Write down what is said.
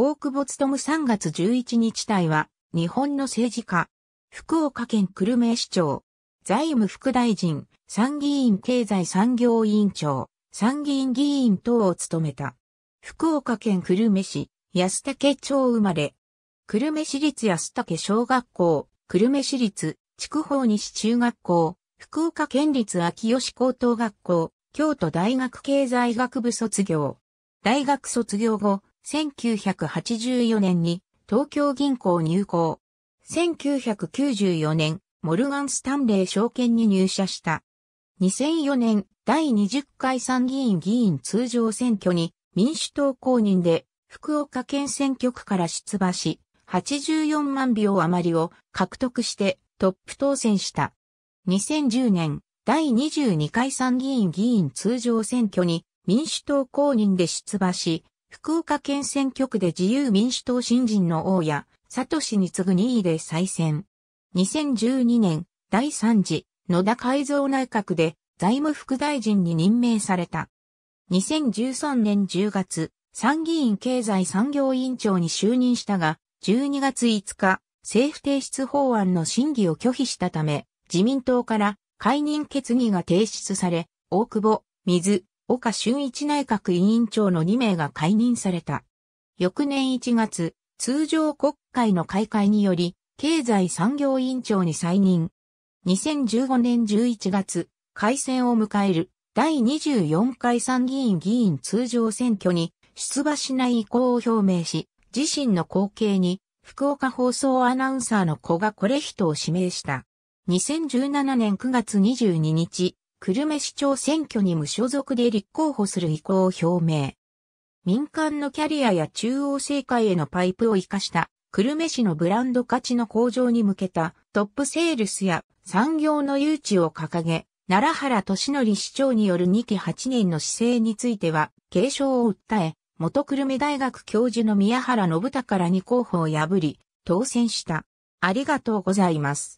大久保務3月11日隊は、日本の政治家、福岡県久留米市長、財務副大臣、参議院経済産業委員長、参議院議員等を務めた。福岡県久留米市、安武町生まれ。久留米市立安武小学校、久留米市立、筑豊西中学校、福岡県立秋吉高等学校、京都大学経済学部卒業。大学卒業後、1984年に東京銀行入行。1994年、モルガン・スタンレー証券に入社した。2004年、第20回参議院議員通常選挙に民主党公認で福岡県選挙区から出馬し、84万票余りを獲得してトップ当選した。2010年、第22回参議院議員通常選挙に民主党公認で出馬し、福岡県選挙区で自由民主党新人の大谷、氏に次ぐ2位で再選。2012年、第3次、野田改造内閣で財務副大臣に任命された。2013年10月、参議院経済産業委員長に就任したが、12月5日、政府提出法案の審議を拒否したため、自民党から解任決議が提出され、大久保、水、岡俊一内閣委員長の2名が解任された。翌年1月、通常国会の開会により、経済産業委員長に再任。2015年11月、改選を迎える第24回参議院議員通常選挙に出馬しない意向を表明し、自身の後継に福岡放送アナウンサーの小賀これ人を指名した。2017年9月22日、久留米市長選挙に無所属で立候補する意向を表明。民間のキャリアや中央政界へのパイプを活かした久留米市のブランド価値の向上に向けたトップセールスや産業の誘致を掲げ、奈良原俊則市長による2期8年の姿勢については継承を訴え、元久留米大学教授の宮原信孝らに候補を破り、当選した。ありがとうございます。